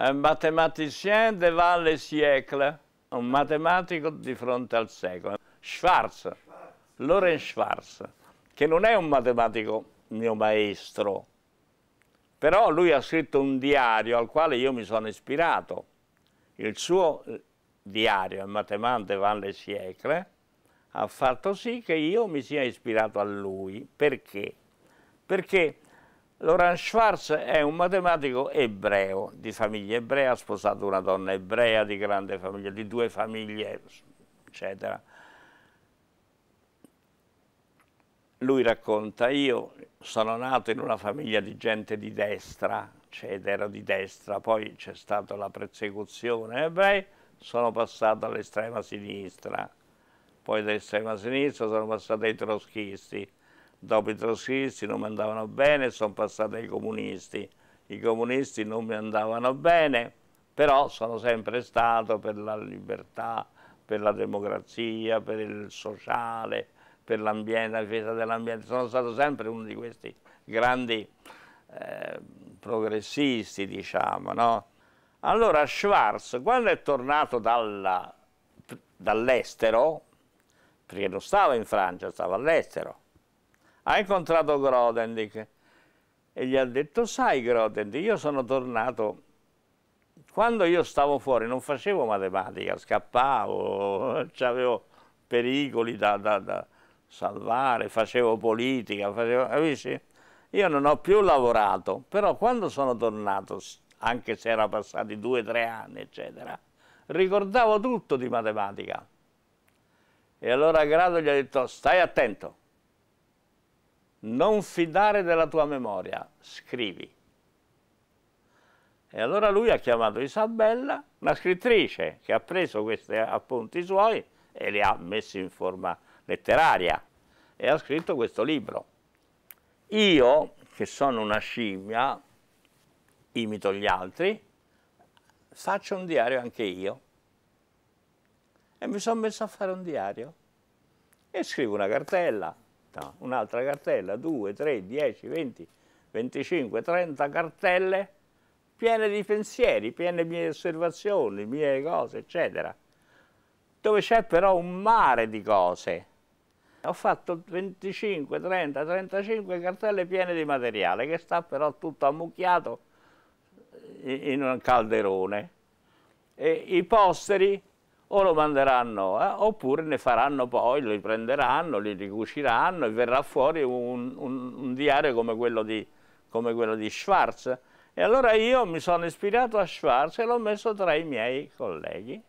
un eh, mathématicien devant le siècle, un matematico di fronte al secolo. Schwarz, Lorenz Schwarz, che non è un matematico mio maestro, però lui ha scritto un diario al quale io mi sono ispirato. Il suo eh, diario, Mathématique devant le siècle, ha fatto sì che io mi sia ispirato a lui. Perché? Perché Laurent Schwarz è un matematico ebreo, di famiglia ebrea, sposato una donna ebrea di grande famiglia, di due famiglie, eccetera. Lui racconta, io sono nato in una famiglia di gente di destra, cioè ero di destra, poi c'è stata la persecuzione ebrei, sono passato all'estrema sinistra, poi dall'estrema sinistra sono passato ai trotskisti, dopo i trotskisti non mi andavano bene, sono passato ai comunisti. I comunisti non mi andavano bene, però sono sempre stato per la libertà, per la democrazia, per il sociale, per l'ambiente, la difesa dell'ambiente. Sono stato sempre uno di questi grandi eh, progressisti, diciamo, no? Allora Schwarz, quando è tornato dall'estero, perché non stava in Francia, stava all'estero, ha incontrato Grodendijk e gli ha detto, sai Grodendijk, io sono tornato, quando io stavo fuori non facevo matematica, scappavo, avevo pericoli da, da, da salvare, facevo politica, facevo, capisci? Io non ho più lavorato, però quando sono tornato, anche se erano passati due o tre anni, eccetera, ricordavo tutto di matematica. E allora Grado gli ha detto, stai attento, non fidare della tua memoria, scrivi. E allora lui ha chiamato Isabella, una scrittrice che ha preso questi appunti suoi e li ha messi in forma letteraria e ha scritto questo libro. Io, che sono una scimmia, imito gli altri, faccio un diario anche io. E mi sono messo a fare un diario e scrivo una cartella 30, un'altra cartella, 2, 3, 10, 20, 25, 30 cartelle piene di pensieri, piene di mie osservazioni, mie cose, eccetera, dove c'è però un mare di cose. Ho fatto 25, 30, 35 cartelle piene di materiale che sta però tutto ammucchiato eh, in un calderone. E I posteri o lo manderanno, eh? oppure ne faranno poi, li prenderanno, li ricuciranno e verrà fuori un, un, un diario come quello, di, come quello, di, Schwarz. E allora io mi sono ispirato a Schwarz e l'ho messo tra i miei colleghi.